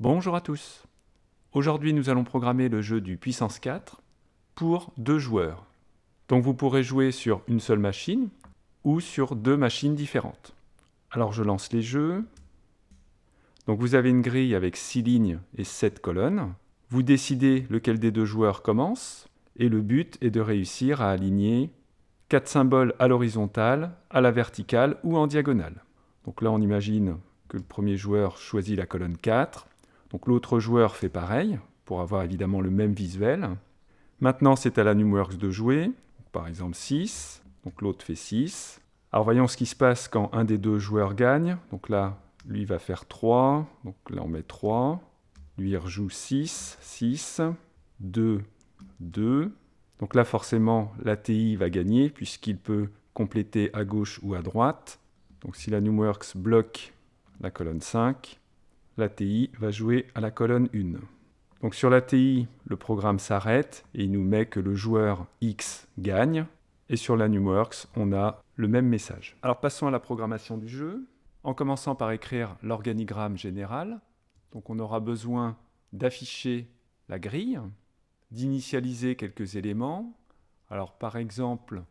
Bonjour à tous. Aujourd'hui, nous allons programmer le jeu du puissance 4 pour deux joueurs. Donc vous pourrez jouer sur une seule machine ou sur deux machines différentes. Alors je lance les jeux. Donc vous avez une grille avec 6 lignes et 7 colonnes. Vous décidez lequel des deux joueurs commence et le but est de réussir à aligner 4 symboles à l'horizontale, à la verticale ou en diagonale. Donc là on imagine que le premier joueur choisit la colonne 4, donc l'autre joueur fait pareil, pour avoir évidemment le même visuel. Maintenant, c'est à la Numworks de jouer, par exemple 6, donc l'autre fait 6. Alors voyons ce qui se passe quand un des deux joueurs gagne. Donc là, lui va faire 3, donc là on met 3. Lui il rejoue 6, 6, 2, 2. Donc là forcément l'ATI va gagner puisqu'il peut compléter à gauche ou à droite. Donc si la Numworks bloque la colonne 5, l'ATI va jouer à la colonne 1. Donc sur l'ATI, le programme s'arrête et il nous met que le joueur X gagne. Et sur la NumWorks, on a le même message. Alors passons à la programmation du jeu, en commençant par écrire l'organigramme général. Donc on aura besoin d'afficher la grille, d'initialiser quelques éléments. Alors par exemple,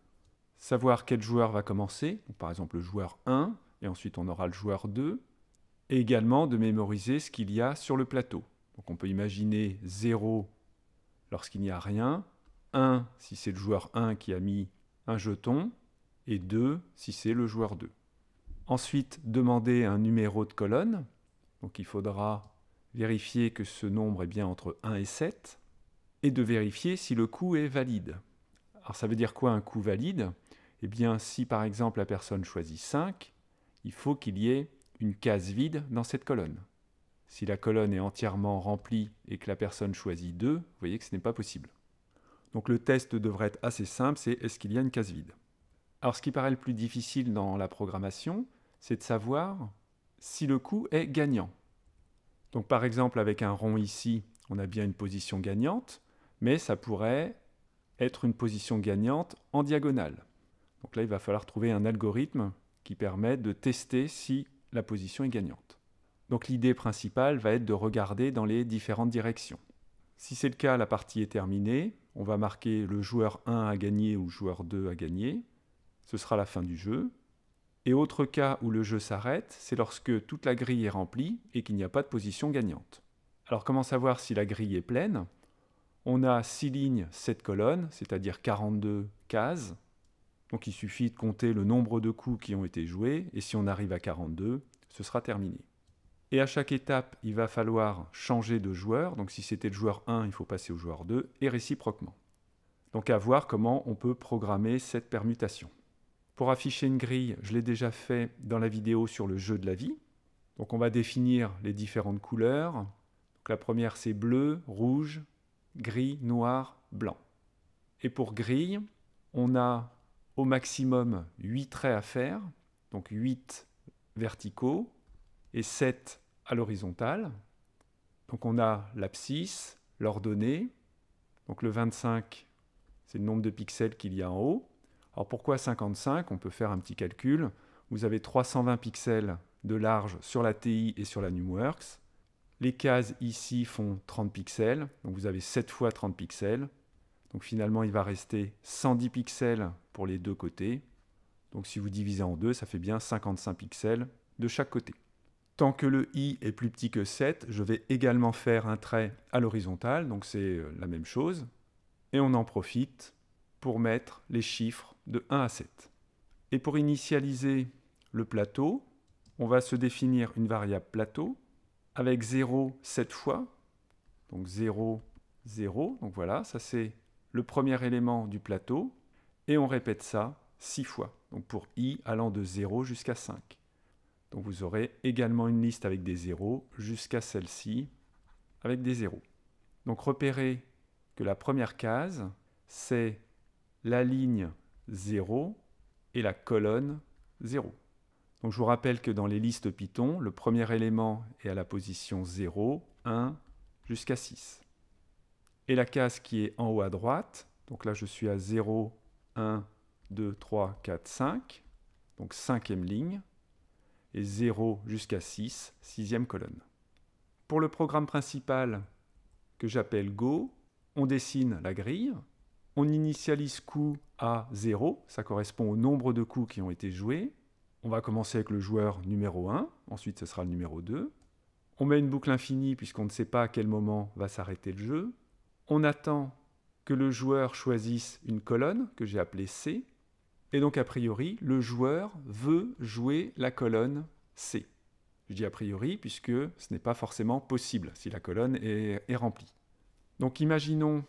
savoir quel joueur va commencer, par exemple le joueur 1, et ensuite on aura le joueur 2 et également de mémoriser ce qu'il y a sur le plateau. Donc on peut imaginer 0 lorsqu'il n'y a rien, 1 si c'est le joueur 1 qui a mis un jeton, et 2 si c'est le joueur 2. Ensuite, demander un numéro de colonne. Donc il faudra vérifier que ce nombre est bien entre 1 et 7, et de vérifier si le coup est valide. Alors ça veut dire quoi un coup valide Eh bien si par exemple la personne choisit 5, il faut qu'il y ait une case vide dans cette colonne. Si la colonne est entièrement remplie et que la personne choisit 2, vous voyez que ce n'est pas possible. Donc le test devrait être assez simple, c'est est-ce qu'il y a une case vide Alors ce qui paraît le plus difficile dans la programmation, c'est de savoir si le coup est gagnant. Donc par exemple avec un rond ici, on a bien une position gagnante, mais ça pourrait être une position gagnante en diagonale. Donc là, il va falloir trouver un algorithme qui permet de tester si la position est gagnante. Donc l'idée principale va être de regarder dans les différentes directions. Si c'est le cas, la partie est terminée, on va marquer le joueur 1 a gagné ou le joueur 2 a gagné, ce sera la fin du jeu. Et autre cas où le jeu s'arrête, c'est lorsque toute la grille est remplie et qu'il n'y a pas de position gagnante. Alors comment savoir si la grille est pleine On a 6 lignes, 7 colonnes, c'est-à-dire 42 cases, donc il suffit de compter le nombre de coups qui ont été joués, et si on arrive à 42, ce sera terminé. Et à chaque étape, il va falloir changer de joueur, donc si c'était le joueur 1, il faut passer au joueur 2, et réciproquement. Donc à voir comment on peut programmer cette permutation. Pour afficher une grille, je l'ai déjà fait dans la vidéo sur le jeu de la vie. Donc on va définir les différentes couleurs. la première c'est bleu, rouge, gris, noir, blanc. Et pour grille, on a au maximum 8 traits à faire, donc 8 verticaux et 7 à l'horizontale. Donc on a l'abscisse, l'ordonnée, donc le 25 c'est le nombre de pixels qu'il y a en haut. Alors pourquoi 55 On peut faire un petit calcul. Vous avez 320 pixels de large sur la TI et sur la NumWorks. Les cases ici font 30 pixels, donc vous avez 7 fois 30 pixels, donc finalement, il va rester 110 pixels pour les deux côtés. Donc si vous divisez en deux, ça fait bien 55 pixels de chaque côté. Tant que le i est plus petit que 7, je vais également faire un trait à l'horizontale, donc c'est euh, la même chose. Et on en profite pour mettre les chiffres de 1 à 7. Et pour initialiser le plateau, on va se définir une variable plateau avec 0 7 fois. Donc 0, 0, donc voilà, ça c'est premier élément du plateau, et on répète ça 6 fois, donc pour i allant de 0 jusqu'à 5. Donc vous aurez également une liste avec des zéros jusqu'à celle-ci avec des zéros. Donc repérez que la première case, c'est la ligne 0 et la colonne 0. Donc je vous rappelle que dans les listes Python, le premier élément est à la position 0, 1 jusqu'à 6 et la case qui est en haut à droite. Donc là, je suis à 0, 1, 2, 3, 4, 5. Donc cinquième ligne. Et 0 jusqu'à 6, sixième colonne. Pour le programme principal que j'appelle Go, on dessine la grille. On initialise coup à 0, ça correspond au nombre de coups qui ont été joués. On va commencer avec le joueur numéro 1, ensuite ce sera le numéro 2. On met une boucle infinie puisqu'on ne sait pas à quel moment va s'arrêter le jeu on attend que le joueur choisisse une colonne que j'ai appelée C. Et donc, a priori, le joueur veut jouer la colonne C. Je dis a priori puisque ce n'est pas forcément possible si la colonne est, remplie. Donc imaginons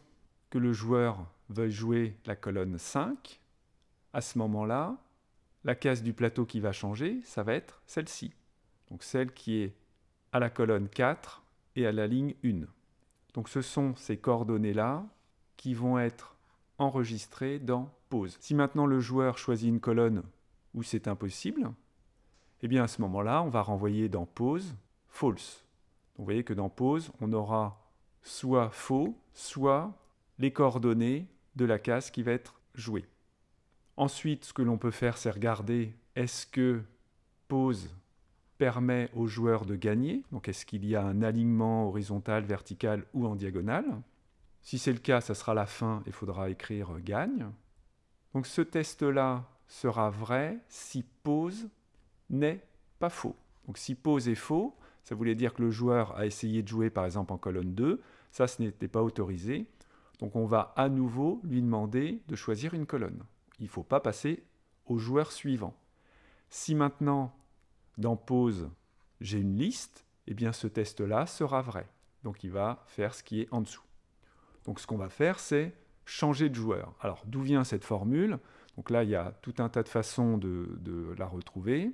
que le joueur veuille jouer la colonne 5. À ce moment-là, la case du plateau qui va changer, ça va être celle-ci. Donc celle qui est à la colonne 4 et à la ligne 1. Donc ce sont ces coordonnées-là qui vont être enregistrées dans pause. Si maintenant le joueur choisit une colonne où c'est impossible, eh bien à ce moment-là, on va renvoyer dans pause false. vous voyez que dans pause, on aura soit faux, soit les coordonnées de la case qui va être jouée. Ensuite, ce que l'on peut faire, c'est regarder est-ce que pause permet au joueur de gagner. Donc est-ce qu'il y a un alignement horizontal, vertical ou en diagonale Si c'est le cas, ça sera la fin et il faudra écrire gagne. Donc ce test-là sera vrai si pause n'est pas faux. Donc si pause est faux, ça voulait dire que le joueur a essayé de jouer par exemple en colonne 2, ça ce n'était pas autorisé. Donc on va à nouveau lui demander de choisir une colonne. Il ne faut pas passer au joueur suivant. Si maintenant dans pause, j'ai une liste, eh bien ce test-là sera vrai. Donc il va faire ce qui est en dessous. Donc ce qu'on va faire, c'est changer de joueur. Alors d'où vient cette formule Donc là, il y a tout un tas de façons de, de, la retrouver.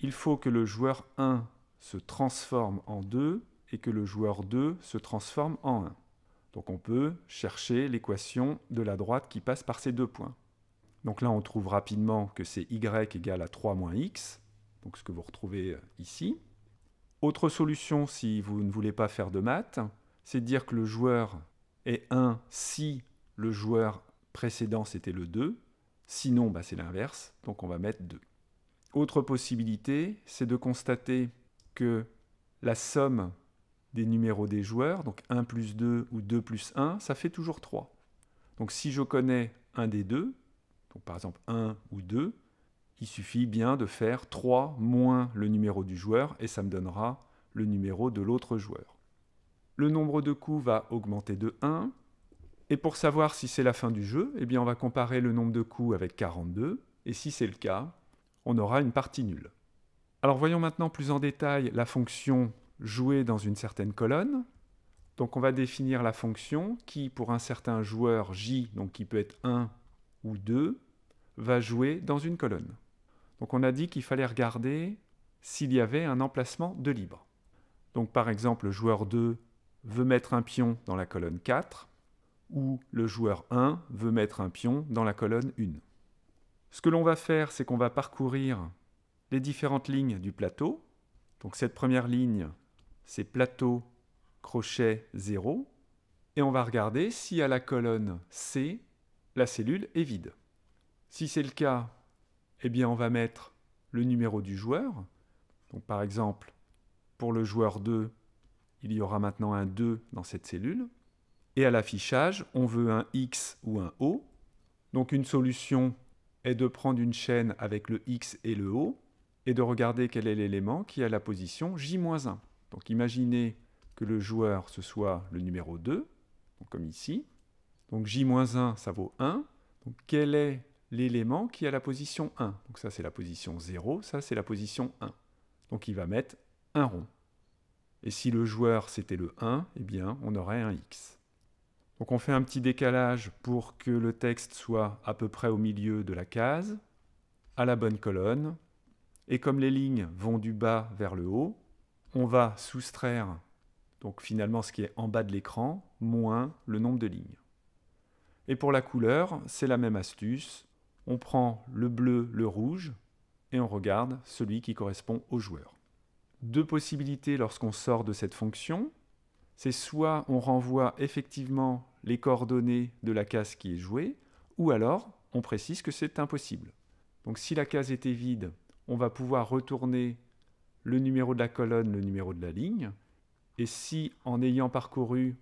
Il faut que le joueur 1 se transforme en 2 et que le joueur 2 se transforme en 1. Donc on peut chercher l'équation de la droite qui passe par ces deux points. Donc là, on trouve rapidement que c'est y égale à 3 moins x donc ce que vous retrouvez euh, ici. Autre solution, si vous ne voulez pas faire de maths, c'est de dire que le joueur est 1 si le joueur précédent c'était le 2, sinon bah, c'est l'inverse, donc on va mettre 2. Autre possibilité, c'est de constater que la somme des numéros des joueurs, donc 1 plus 2 ou 2 plus 1, ça fait toujours 3. Donc si je connais un des deux, donc par exemple 1 ou 2, il suffit bien de faire 3 moins le numéro du joueur et ça me donnera le numéro de l'autre joueur. Le nombre de coups va augmenter de 1. Et pour savoir si c'est la fin du jeu, eh bien on va comparer le nombre de coups avec 42. Et si c'est le cas, on aura une partie nulle. Alors voyons maintenant plus en détail la fonction jouer dans une certaine colonne. Donc on va définir la fonction qui, pour un certain joueur J, donc qui peut être 1 ou 2, va jouer dans une colonne. Donc on a dit qu'il fallait regarder s'il y avait un emplacement de libre. Donc par exemple, le joueur 2 veut mettre un pion dans la colonne 4, ou le joueur 1 veut mettre un pion dans la colonne 1. Ce que l'on va faire, c'est qu'on va parcourir les différentes lignes du plateau. Donc cette première ligne, c'est plateau, crochet, 0. Et on va regarder si à la colonne C, la cellule est vide. Si c'est le cas, eh bien on va mettre le numéro du joueur. Donc par exemple, pour le joueur 2, il y aura maintenant un 2 dans cette cellule. Et à l'affichage, on veut un X ou un O. Donc une solution est de prendre une chaîne avec le X et le O et de regarder quel est l'élément qui a la position J-1. Donc imaginez que le joueur, ce soit le numéro 2, comme ici. Donc J-1, ça vaut 1. Donc quel est l'élément qui a la position 1. Donc ça c'est la position 0, ça c'est la position 1. Donc il va mettre un rond. Et si le joueur c'était le 1, eh bien on aurait un x. Donc on fait un petit décalage pour que le texte soit à peu près au milieu de la case, à la bonne colonne, et comme les lignes vont du bas vers le haut, on va soustraire donc finalement ce qui est en bas de l'écran, moins le nombre de lignes. Et pour la couleur, c'est la même astuce, on prend le bleu, le rouge, et on regarde celui qui correspond au joueur. Deux possibilités lorsqu'on sort de cette fonction, c'est soit on renvoie effectivement les coordonnées de la case qui est jouée, ou alors on précise que c'est impossible. Donc si la case était vide, on va pouvoir retourner le numéro de la colonne, le numéro de la ligne, et si en ayant parcouru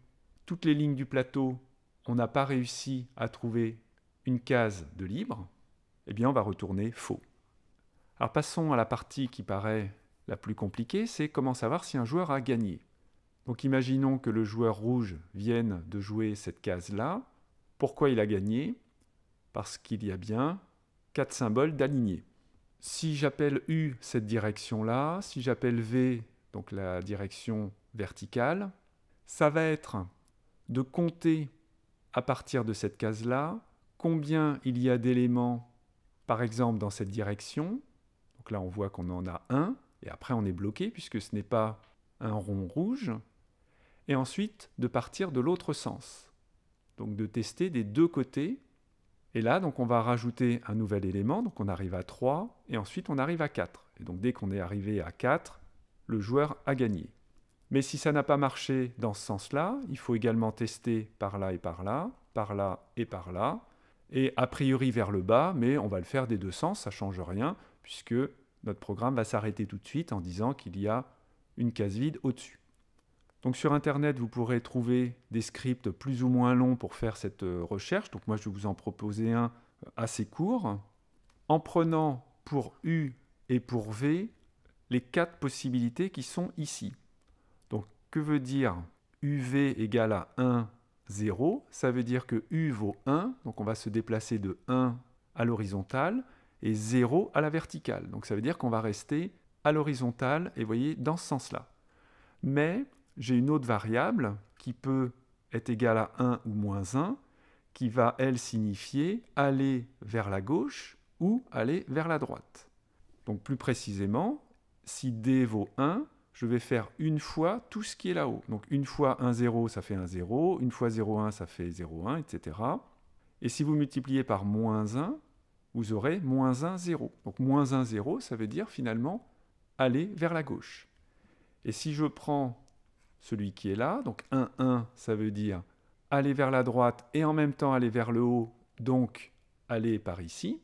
toutes les lignes du plateau, on n'a pas réussi à trouver une case de libre, eh bien on va retourner faux. Alors passons à la partie qui paraît la plus compliquée, c'est comment savoir si un joueur a gagné. Donc imaginons que le joueur rouge vienne de jouer cette case-là. Pourquoi il a gagné Parce qu'il y a bien quatre symboles d'alignés. Si j'appelle U cette direction-là, si j'appelle V, donc la direction verticale, ça va être de compter à partir de cette case-là combien il y a d'éléments, par exemple, dans cette direction. Donc là, on voit qu'on en a un, et après, on est bloqué, puisque ce n'est pas un rond rouge. Et ensuite, de partir de l'autre sens. Donc de tester des deux côtés. Et là, donc on va rajouter un nouvel élément, donc on arrive à 3, et ensuite on arrive à 4. Et donc dès qu'on est arrivé à 4, le joueur a gagné. Mais si ça n'a pas marché dans ce sens-là, il faut également tester par là et par là, par là et par là, et a priori vers le bas, mais on va le faire des deux sens, ça ne change rien, puisque notre programme va s'arrêter tout de suite en disant qu'il y a une case vide au-dessus. Donc sur Internet, vous pourrez trouver des scripts plus ou moins longs pour faire cette euh, recherche. Donc moi, je vais vous en proposer un euh, assez court, en prenant pour U et pour V les quatre possibilités qui sont ici. Donc que veut dire UV égale à 1 0, ça veut dire que U vaut 1, donc on va se déplacer de 1 à l'horizontale et 0 à la verticale. Donc ça veut dire qu'on va rester à l'horizontale, et vous voyez, dans ce sens-là. Mais j'ai une autre variable qui peut être égale à 1 ou moins 1, qui va, elle, signifier aller vers la gauche ou aller vers la droite. Donc plus précisément, si D vaut 1, je vais faire une fois tout ce qui est là-haut. Donc une fois 0, ça fait 0. une fois 0,1, ça fait 0,1, etc. Et si vous multipliez par moins 1, vous aurez moins 1, 0. Donc moins 1, 0, ça veut dire finalement aller vers la gauche. Et si je prends celui qui est là, donc 1, 1, ça veut dire aller vers la droite et en même temps aller vers le haut, donc aller par ici.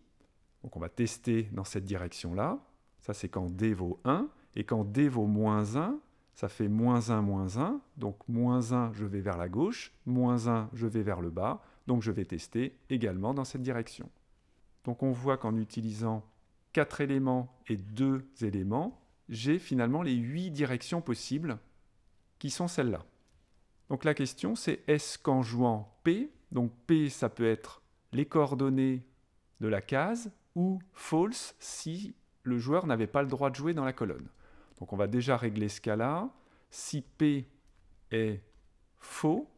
Donc on va tester dans cette direction-là. Ça c'est quand D vaut 1. Et quand D vaut moins 1, ça fait moins 1, moins 1. Donc moins 1, je vais vers la gauche. Moins 1, je vais vers le bas. Donc je vais tester également dans cette direction. Donc on voit qu'en utilisant 4 éléments et 2 éléments, j'ai finalement les 8 directions possibles qui sont celles-là. Donc la question c'est est-ce qu'en jouant P, donc P ça peut être les coordonnées de la case ou false si le joueur n'avait pas le droit de jouer dans la colonne. Donc on va déjà régler ce cas-là. Si P est faux,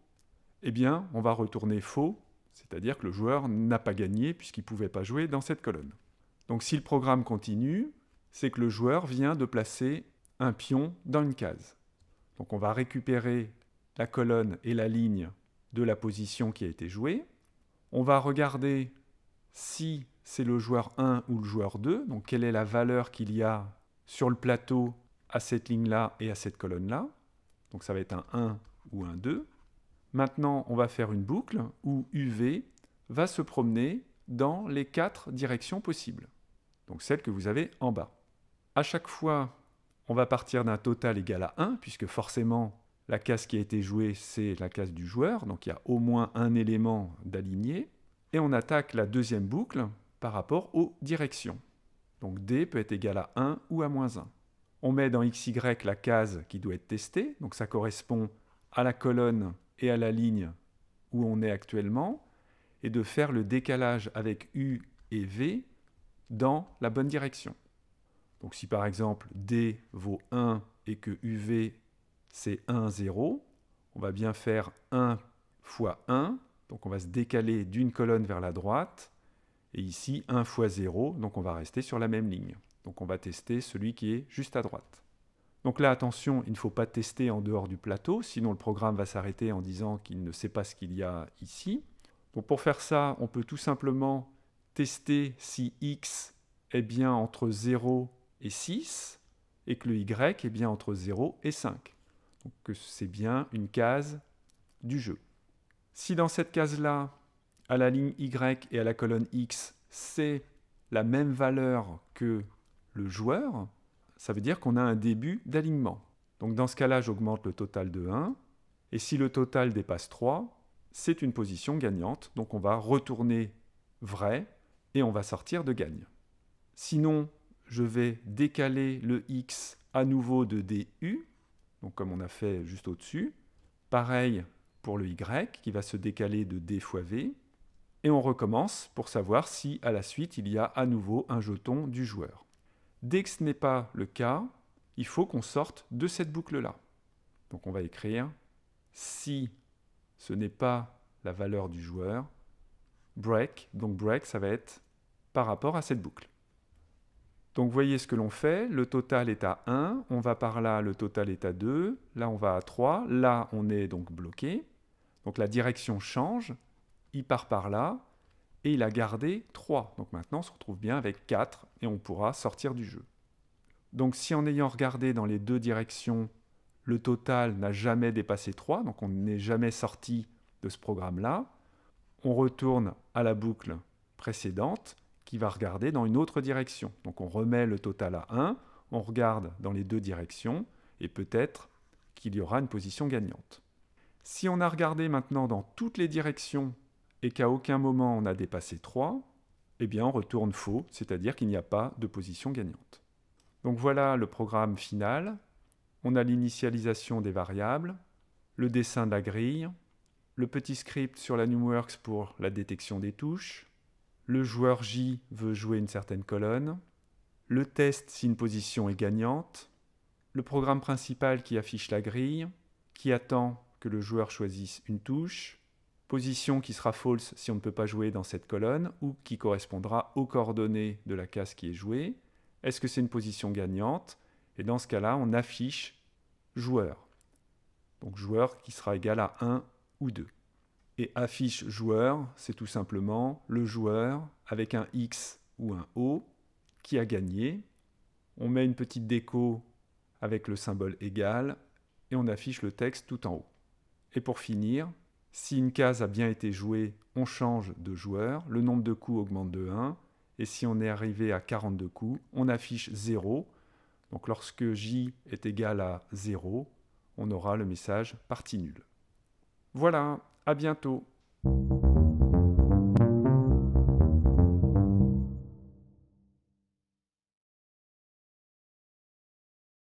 eh bien on va retourner faux, c'est-à-dire que le joueur n'a pas gagné puisqu'il ne pouvait pas jouer dans cette colonne. Donc si le programme continue, c'est que le joueur vient de placer un pion dans une case. Donc on va récupérer la colonne et la ligne de la position qui a été jouée. On va regarder si c'est le joueur 1 ou le joueur 2, donc quelle est la valeur qu'il y a sur le plateau à cette ligne-là et à cette colonne-là. Donc ça va être un 1 ou un 2. Maintenant, on va faire une boucle où UV va se promener dans les quatre directions possibles. Donc celle que vous avez en bas. À chaque fois, on va partir d'un total égal à 1, puisque forcément, la case qui a été jouée, c'est la case du joueur, donc il y a au moins un élément d'aligné. Et on attaque la deuxième boucle par rapport aux directions. Donc D peut être égal à 1 ou à moins 1 on met dans XY la case qui doit être testée, donc ça correspond à la colonne et à la ligne où on est actuellement, et de faire le décalage avec U et V dans la bonne direction. Donc si par exemple D vaut 1 et que UV c'est 1, 0, on va bien faire 1 fois 1, donc on va se décaler d'une colonne vers la droite, et ici 1 fois 0, donc on va rester sur la même ligne. Donc on va tester celui qui est juste à droite. Donc là, attention, il ne faut pas tester en dehors du plateau, sinon le programme va s'arrêter en disant qu'il ne sait pas ce qu'il y a ici. Donc pour faire ça, on peut tout simplement tester si x est bien entre 0 et 6 et que le y est bien entre 0 et 5. Donc c'est bien une case du jeu. Si dans cette case-là, à la ligne y et à la colonne x, c'est la même valeur que le joueur, ça veut dire qu'on a un début d'alignement. Donc dans ce cas-là, j'augmente le total de 1, et si le total dépasse 3, c'est une position gagnante, donc on va retourner vrai, et on va sortir de gagne. Sinon, je vais décaler le x à nouveau de du, donc comme on a fait juste au-dessus. Pareil pour le y, qui va se décaler de d fois v. Et on recommence pour savoir si à la suite il y a à nouveau un jeton du joueur. Dès que ce n'est pas le cas, il faut qu'on sorte de cette boucle-là. Donc on va écrire si ce n'est pas la valeur du joueur, break, donc break ça va être par rapport à cette boucle. Donc vous voyez ce que l'on fait, le total est à 1, on va par là, le total est à 2, là on va à 3, là on est donc bloqué, donc la direction change, il part par là, et il a gardé 3. Donc maintenant on se retrouve bien avec 4, et on pourra sortir du jeu. Donc si en ayant regardé dans les deux directions, le total n'a jamais dépassé 3, donc on n'est jamais sorti de ce programme-là, on retourne à la boucle précédente qui va regarder dans une autre direction. Donc on remet le total à 1, on regarde dans les deux directions, et peut-être qu'il y aura une position gagnante. Si on a regardé maintenant dans toutes les directions et qu'à aucun moment on a dépassé 3, eh bien on retourne faux, c'est-à-dire qu'il n'y a pas de position gagnante. Donc voilà le programme final. On a l'initialisation des variables, le dessin de la grille, le petit script sur la NumWorks pour la détection des touches, le joueur J veut jouer une certaine colonne, le test si une position est gagnante, le programme principal qui affiche la grille, qui attend que le joueur choisisse une touche, position qui sera false si on ne peut pas jouer dans cette colonne ou qui correspondra aux coordonnées de la case qui est jouée. Est-ce que c'est une position gagnante Et dans ce cas-là, on affiche joueur. Donc joueur qui sera égal à 1 ou 2. Et affiche joueur, c'est tout simplement le joueur avec un X ou un O qui a gagné. On met une petite déco avec le symbole égal et on affiche le texte tout en haut. Et pour finir, si une case a bien été jouée, on change de joueur, le nombre de coups augmente de 1, et si on est arrivé à 42 coups, on affiche 0. Donc lorsque J est égal à 0, on aura le message partie nulle. Voilà, à bientôt.